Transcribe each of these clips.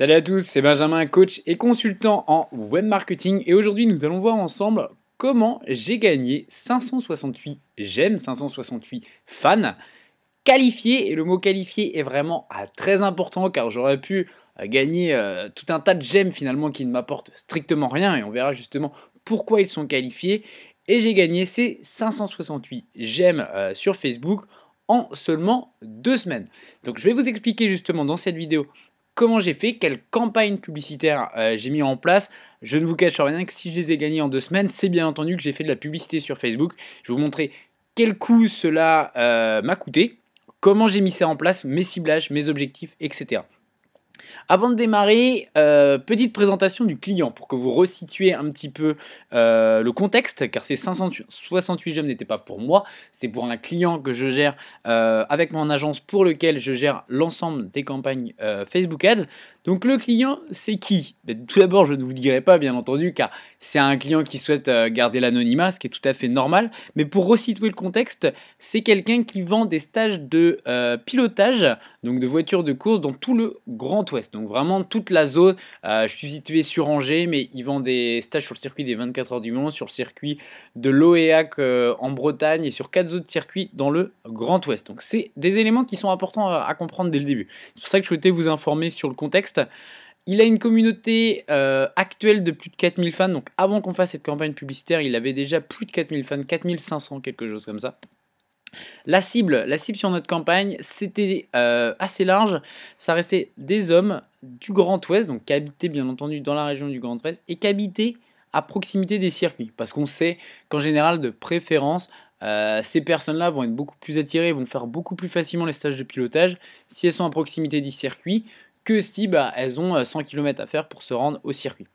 Salut à tous, c'est Benjamin, coach et consultant en web marketing et aujourd'hui nous allons voir ensemble comment j'ai gagné 568 j'aime, 568 fans qualifiés et le mot qualifié est vraiment ah, très important car j'aurais pu euh, gagner euh, tout un tas de j'aime finalement qui ne m'apportent strictement rien et on verra justement pourquoi ils sont qualifiés et j'ai gagné ces 568 j'aime euh, sur Facebook en seulement deux semaines. Donc je vais vous expliquer justement dans cette vidéo comment j'ai fait, quelle campagne publicitaire euh, j'ai mis en place. Je ne vous cache rien que si je les ai gagnés en deux semaines, c'est bien entendu que j'ai fait de la publicité sur Facebook. Je vais vous montrer quel coût cela euh, m'a coûté, comment j'ai mis ça en place, mes ciblages, mes objectifs, etc. Avant de démarrer, euh, petite présentation du client pour que vous resituez un petit peu euh, le contexte, car ces 568 gemmes n'étaient pas pour moi, c'était pour un client que je gère euh, avec mon agence pour lequel je gère l'ensemble des campagnes Facebook Ads. Donc le client, c'est qui ben, Tout d'abord, je ne vous dirai pas, bien entendu, car c'est un client qui souhaite garder l'anonymat, ce qui est tout à fait normal. Mais pour resituer le contexte, c'est quelqu'un qui vend des stages de pilotage, donc de voitures de course, dans tout le Grand Ouest. Donc vraiment toute la zone. Euh, je suis situé sur Angers, mais ils vendent des stages sur le circuit des 24 heures du Monde, sur le circuit de l'OEAC euh, en Bretagne et sur quatre autres circuits dans le Grand Ouest. Donc c'est des éléments qui sont importants à, comprendre dès le début. C'est pour ça que je souhaitais vous informer sur le contexte. Il a une communauté euh, actuelle de plus de 4000 fans. Donc avant qu'on fasse cette campagne publicitaire, il avait déjà plus de 4000 fans, 4500, quelque chose comme ça. La cible, la cible sur notre campagne, c'était euh, assez large. Ça restait des hommes du Grand Ouest, donc qui habitaient bien entendu dans la région du Grand Ouest et qui habitaient à proximité des circuits. Parce qu'on sait qu'en général, de préférence, euh, ces personnes-là vont être beaucoup plus attirées, vont faire beaucoup plus facilement les stages de pilotage si elles sont à proximité des circuits que si bah, elles ont 100 euh, km à faire pour se rendre au circuit.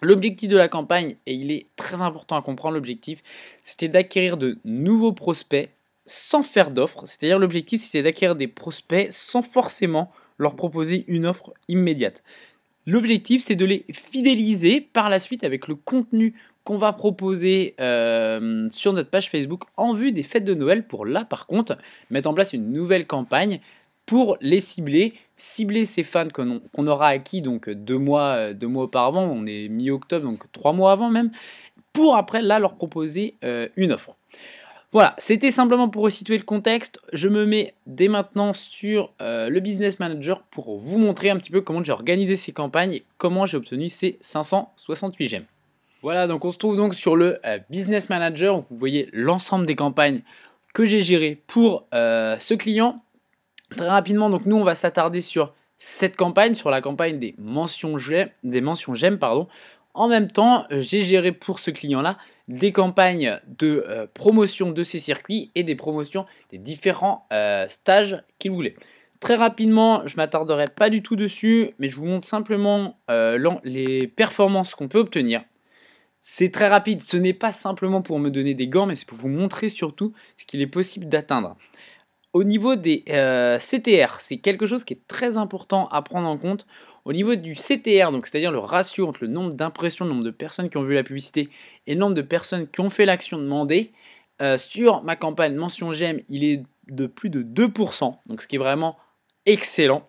L'objectif de la campagne, et il est très important à comprendre l'objectif, c'était d'acquérir de nouveaux prospects sans faire d'offres, C'est-à-dire l'objectif c'était d'acquérir des prospects sans forcément leur proposer une offre immédiate. L'objectif c'est de les fidéliser par la suite avec le contenu qu'on va proposer euh, sur notre page Facebook en vue des fêtes de Noël pour là par contre mettre en place une nouvelle campagne pour les cibler, cibler ces fans qu'on aura acquis donc deux mois, deux mois auparavant, on est mi-octobre, donc trois mois avant même, pour après là leur proposer euh, une offre. Voilà, c'était simplement pour resituer le contexte. Je me mets dès maintenant sur euh, le Business Manager pour vous montrer un petit peu comment j'ai organisé ces campagnes et comment j'ai obtenu ces 568 gemmes. Voilà, donc on se trouve donc sur le euh, Business Manager. vous voyez l'ensemble des campagnes que j'ai gérées pour euh, ce client. Très rapidement, donc nous, on va s'attarder sur cette campagne, sur la campagne des mentions j'aime, des mentions j'aime, pardon, en même temps, euh, j'ai géré pour ce client-là des campagnes de euh, promotion de ses circuits et des promotions des différents euh, stages qu'il voulait. Très rapidement, je m'attarderai pas du tout dessus, mais je vous montre simplement les performances qu'on peut obtenir. C'est très rapide, ce n'est pas simplement pour me donner des gants, mais c'est pour vous montrer surtout ce qu'il est possible d'atteindre. Au niveau des CTR, c'est quelque chose qui est très important à prendre en compte. Au niveau du CTR, donc c'est-à-dire le ratio entre le nombre d'impressions, le nombre de personnes qui ont vu la publicité et le nombre de personnes qui ont fait l'action demandée, euh, sur ma campagne mention j'aime, il est de plus de 2%, donc ce qui est vraiment excellent.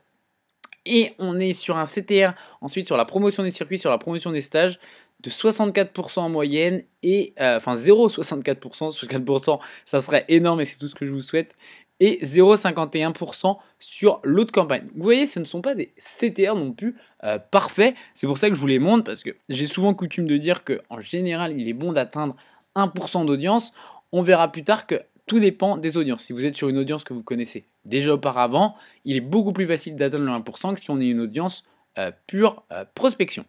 Et on est sur un CTR ensuite sur la promotion des circuits, sur la promotion des stages de 64% en moyenne et euh, enfin 0,64%, 64% ça serait énorme et c'est tout ce que je vous souhaite et 0,51% sur l'autre campagne. Vous voyez, ce ne sont pas des CTR non plus euh, parfaits. C'est pour ça que je vous les montre parce que j'ai souvent coutume de dire qu'en général, il est bon d'atteindre 1% d'audience. On verra plus tard que tout dépend des audiences. Si vous êtes sur une audience que vous connaissez déjà auparavant, il est beaucoup plus facile d'atteindre le 1% que si on est une audience euh, pure euh, prospection.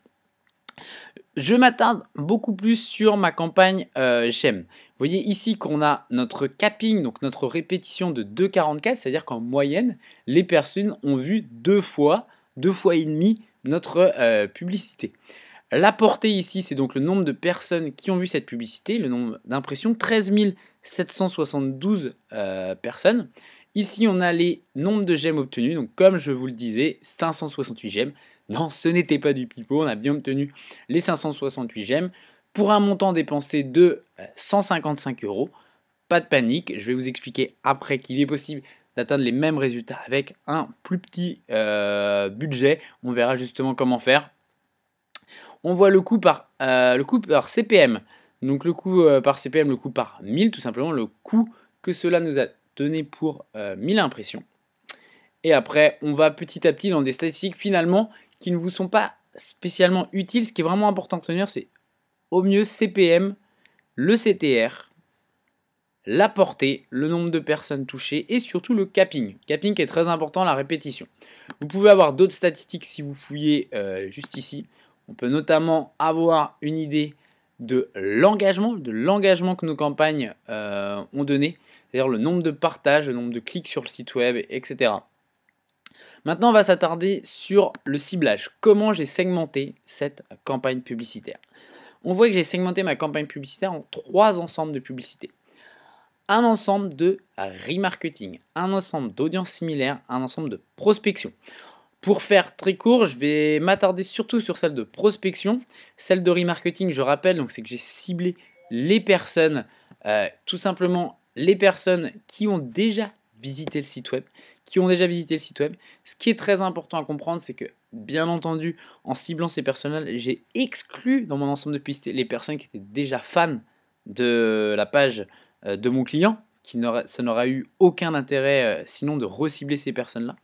Je m'attarde beaucoup plus sur ma campagne euh, Vous voyez ici qu'on a notre capping, donc notre répétition de 2,44, c'est-à-dire qu'en moyenne, les personnes ont vu deux fois, deux fois et demi notre euh, publicité. La portée ici, c'est donc le nombre de personnes qui ont vu cette publicité, le nombre d'impressions, 13 772 euh, personnes. Ici, on a les nombres de gemmes obtenus, donc comme je vous le disais, 568 gemmes, non, ce n'était pas du pipeau. On a bien obtenu les 568 gemmes pour un montant dépensé de 155 euh, euros. Pas de panique, je vais vous expliquer après qu'il est possible d'atteindre les mêmes résultats avec un plus petit euh, budget. On verra justement comment faire. On voit le coût par, euh, le par CPM. Donc le coût par CPM, le coût par 1000, tout simplement le coût que cela nous a donné pour 1000 impressions. Et après, on va petit à petit dans des statistiques finalement qui ne vous sont pas spécialement utiles. Ce qui est vraiment important de tenir, c'est au mieux CPM, le CTR, la portée, le nombre de personnes touchées et surtout le capping. Capping est très important, la répétition. Vous pouvez avoir d'autres statistiques si vous fouillez euh, juste ici. On peut notamment avoir une idée de l'engagement, de l'engagement que nos campagnes euh, ont donné, c'est-à-dire le nombre de partages, le nombre de clics sur le site web, etc. Maintenant, on va s'attarder sur le ciblage. Comment j'ai segmenté cette campagne publicitaire On voit que j'ai segmenté ma campagne publicitaire en trois ensembles de publicités. Un ensemble de remarketing, un ensemble d'audience similaire, un ensemble de prospection. Pour faire très court, je vais m'attarder surtout sur celle de prospection. Celle de remarketing, je rappelle, c'est que j'ai ciblé les personnes, euh, tout simplement les personnes qui ont déjà visité le site web, qui ont déjà visité le site web. Ce qui est très important à comprendre, c'est que, bien entendu, en ciblant ces personnes-là, j'ai exclu dans mon ensemble de pistes les personnes qui étaient déjà fans de la page euh, de mon client, qui ça n'aurait eu aucun intérêt euh, sinon de recibler ces personnes-là.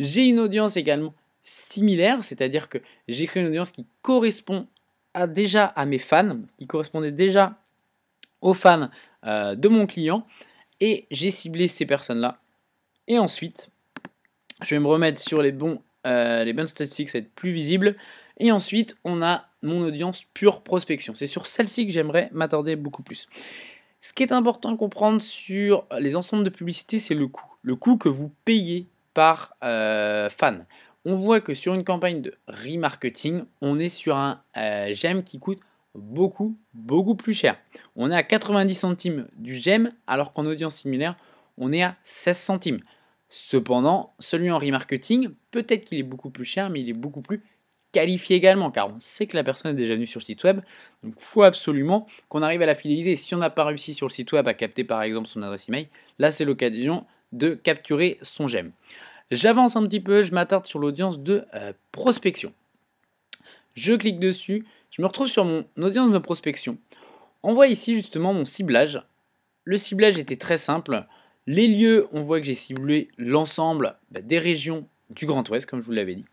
J'ai une audience également similaire, c'est-à-dire que j'ai créé une audience qui correspond à, déjà à mes fans, qui correspondait déjà aux fans euh, de mon client, et j'ai ciblé ces personnes-là et ensuite, je vais me remettre sur euh, les, bonnes statistiques, ça va être plus visible. Et ensuite, on a mon audience pure prospection. C'est sur celle-ci que j'aimerais m'attarder beaucoup plus. Ce qui est important à comprendre sur les ensembles de publicité, c'est le coût. Le coût que vous payez par euh, fan. On voit que sur une campagne de remarketing, on est sur un gemme euh, j'aime qui coûte beaucoup, beaucoup plus cher. On est à 90 centimes du j'aime, alors qu'en audience similaire, on est à 16 centimes. Cependant, celui en remarketing, peut-être qu'il est beaucoup plus cher, mais il est beaucoup plus qualifié également, car on sait que la personne est déjà venue sur le site web. Donc, il faut absolument qu'on arrive à la fidéliser. Si on n'a pas réussi sur le site web à capter par exemple son adresse email, là c'est l'occasion de capturer son j'aime. J'avance un petit peu, je m'attarde sur l'audience de euh, prospection. Je clique dessus, je me retrouve sur mon audience de prospection. On voit ici justement mon ciblage. Le ciblage était très simple. Les lieux, on voit que j'ai ciblé l'ensemble bah, des régions du Grand Ouest, comme je vous l'avais dit.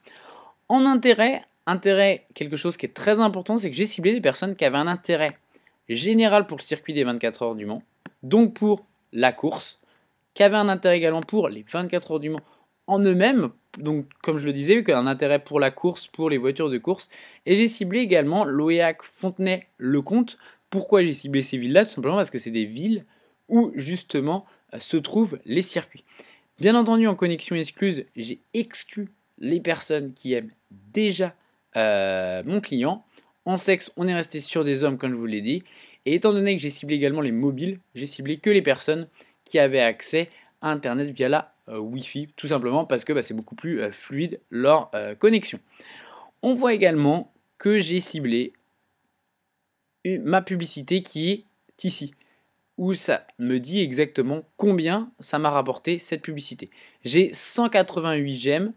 En intérêt, intérêt, quelque chose qui est très important, c'est que j'ai ciblé des personnes qui avaient un intérêt général pour le circuit des 24 heures du Mans, donc pour la course, qui avaient un intérêt également pour les 24 heures du Mans en eux-mêmes, donc comme je le disais, un intérêt pour la course, pour les voitures de course, et j'ai ciblé également l'OEAC, Fontenay, comte Pourquoi j'ai ciblé ces villes-là Tout simplement parce que c'est des villes où justement se trouvent les circuits. Bien entendu, en connexion excluse, j'ai exclu les personnes qui aiment déjà euh, mon client. En sexe, on est resté sur des hommes, comme je vous l'ai dit. Et étant donné que j'ai ciblé également les mobiles, j'ai ciblé que les personnes qui avaient accès à Internet via la euh, Wi-Fi, tout simplement parce que bah, c'est beaucoup plus euh, fluide leur connexion. On voit également que j'ai ciblé ma publicité qui est ici où ça me dit exactement combien ça m'a rapporté cette publicité. J'ai 188 j'aime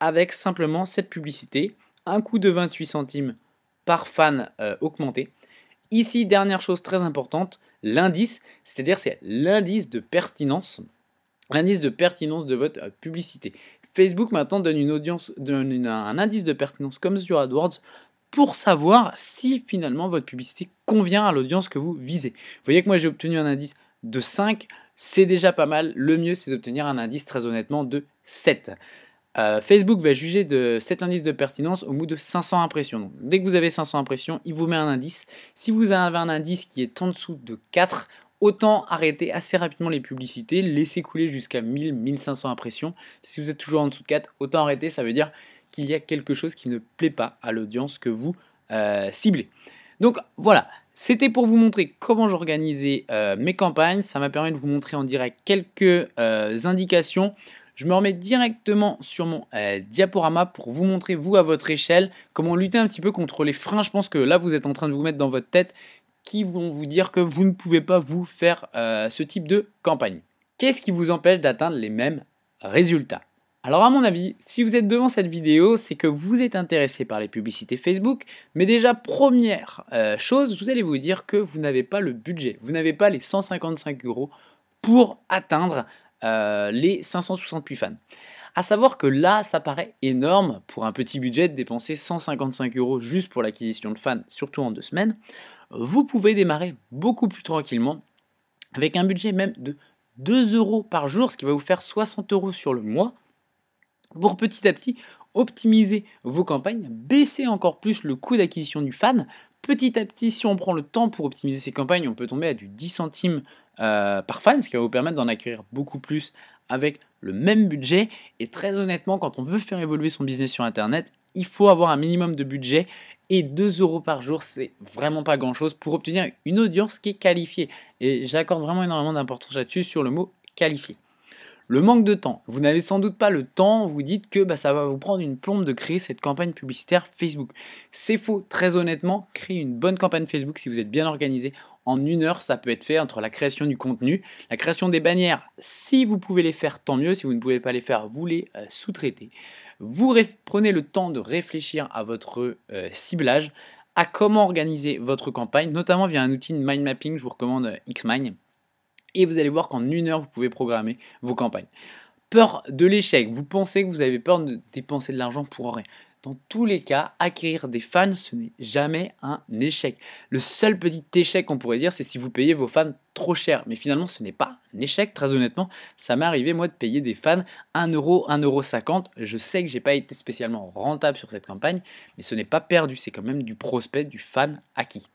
avec simplement cette publicité, un coût de 28 centimes par fan euh, augmenté. Ici, dernière chose très importante, l'indice, c'est-à-dire c'est l'indice de pertinence, l'indice de pertinence de votre euh, publicité. Facebook maintenant donne une audience, un indice de pertinence comme sur AdWords pour savoir si finalement votre publicité convient à l'audience que vous visez. Vous voyez que moi j'ai obtenu un indice de 5, c'est déjà pas mal. Le mieux c'est d'obtenir un indice très honnêtement de 7. Euh, Facebook va juger de cet indice de pertinence au bout de 500 impressions. dès que vous avez 500 impressions, il vous met un indice. Si vous avez un indice qui est en dessous de 4, autant arrêter assez rapidement les publicités, laisser couler jusqu'à 1000, 1500 impressions. Si vous êtes toujours en dessous de 4, autant arrêter, ça veut dire qu'il y a quelque chose qui ne plaît pas à l'audience que vous euh, ciblez. Donc voilà, c'était pour vous montrer comment j'organisais euh, mes campagnes. Ça m'a permis de vous montrer en direct quelques euh, indications. Je me remets directement sur mon diaporama pour vous montrer, vous, à votre échelle, comment lutter un petit peu contre les freins. Je pense que là, vous êtes en train de vous mettre dans votre tête qui vont vous dire que vous ne pouvez pas vous faire ce type de campagne. Qu'est-ce qui vous empêche d'atteindre les mêmes résultats alors à mon avis, si vous êtes devant cette vidéo, c'est que vous êtes intéressé par les publicités Facebook, mais déjà première euh, chose, vous allez vous dire que vous n'avez pas le budget, vous n'avez pas les 155 euros pour atteindre euh, les 568 fans. À savoir que là, ça paraît énorme pour un petit budget de dépenser 155 euros juste pour l'acquisition de fans, surtout en deux semaines. Vous pouvez démarrer beaucoup plus tranquillement avec un budget même de 2 euros par jour, ce qui va vous faire 60 euros sur le mois pour petit à petit optimiser vos campagnes, baisser encore plus le coût d'acquisition du fan. Petit à petit, si on prend le temps pour optimiser ses campagnes, on peut tomber à du 10 centimes euh, par fan, ce qui va vous permettre d'en acquérir beaucoup plus avec le même budget. Et très honnêtement, quand on veut faire évoluer son business sur Internet, il faut avoir un minimum de budget et 2 euros par jour, c'est vraiment pas grand chose pour obtenir une audience qui est qualifiée. Et j'accorde vraiment énormément d'importance là-dessus sur le mot qualifié. Le manque de temps. Vous n'avez sans doute pas le temps, vous dites que bah, ça va vous prendre une plombe de créer cette campagne publicitaire Facebook. C'est faux, très honnêtement, créer une bonne campagne Facebook si vous êtes bien organisé. En une heure, ça peut être fait entre la création du contenu, la création des bannières. Si vous pouvez les faire, tant mieux. Si vous ne pouvez pas les faire, vous les euh, sous-traitez. Vous prenez le temps de réfléchir à votre euh, ciblage, à comment organiser votre campagne, notamment via un outil de mind mapping. Je vous recommande euh, Xmind et vous allez voir qu'en une heure, vous pouvez programmer vos campagnes. Peur de l'échec, vous pensez que vous avez peur de dépenser de l'argent pour rien. Dans tous les cas, acquérir des fans, ce n'est jamais un échec. Le seul petit échec qu'on pourrait dire, c'est si vous payez vos fans trop cher. Mais finalement, ce n'est pas un échec, très honnêtement. Ça m'est arrivé, moi, de payer des fans 1 euro, 1 euro 50. Je sais que je n'ai pas été spécialement rentable sur cette campagne, mais ce n'est pas perdu. C'est quand même du prospect, du fan acquis.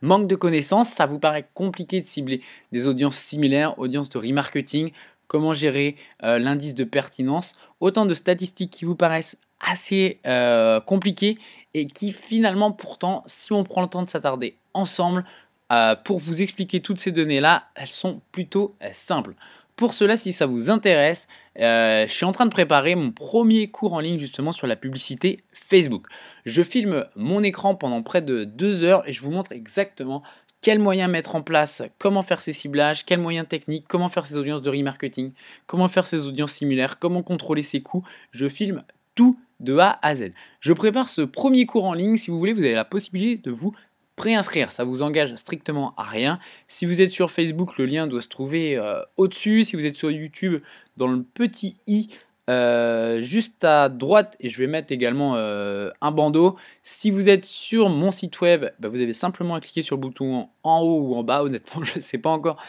Manque de connaissances, ça vous paraît compliqué de cibler des audiences similaires, audiences de remarketing, comment gérer euh, l'indice de pertinence, autant de statistiques qui vous paraissent assez euh, compliquées et qui finalement pourtant, si on prend le temps de s'attarder ensemble euh, pour vous expliquer toutes ces données-là, elles sont plutôt simples. Pour cela, si ça vous intéresse, euh, je suis en train de préparer mon premier cours en ligne justement sur la publicité Facebook. Je filme mon écran pendant près de deux heures et je vous montre exactement quels moyens mettre en place, comment faire ses ciblages, quels moyens techniques, comment faire ses audiences de remarketing, comment faire ses audiences similaires, comment contrôler ses coûts. Je filme tout de A à Z. Je prépare ce premier cours en ligne. Si vous voulez, vous avez la possibilité de vous préinscrire. Ça vous engage strictement à rien. Si vous êtes sur Facebook, le lien doit se trouver euh, au-dessus. Si vous êtes sur YouTube, dans le petit i euh, juste à droite, et je vais mettre également euh, un bandeau. Si vous êtes sur mon site web, bah, vous avez simplement à cliquer sur le bouton en haut ou en bas. Honnêtement, je ne sais pas encore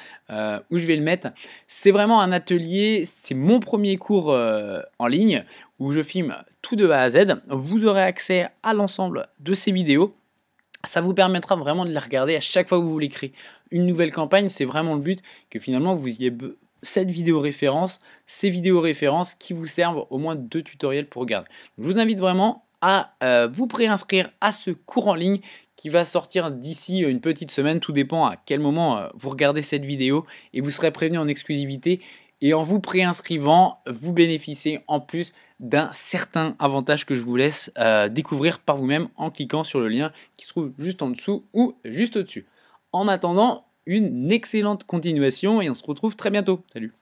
où je vais le mettre. C'est vraiment un atelier, c'est mon premier cours en ligne où je filme tout de A à Z. Vous aurez accès à l'ensemble de ces vidéos ça vous permettra vraiment de les regarder à chaque fois que vous voulez créer une nouvelle campagne. C'est vraiment le but que finalement vous ayez cette vidéo référence, ces vidéos références qui vous servent au moins deux tutoriels pour regarder. je vous invite vraiment à euh, vous préinscrire à ce cours en ligne qui va sortir d'ici euh, une petite semaine. Tout dépend à quel moment euh, vous regardez cette vidéo et vous serez prévenu en exclusivité. Et en vous préinscrivant, vous bénéficiez en plus d'un certain avantage que je vous laisse euh, découvrir par vous-même en cliquant sur le lien qui se trouve juste en dessous ou juste au-dessus. En attendant, une excellente continuation et on se retrouve très bientôt. Salut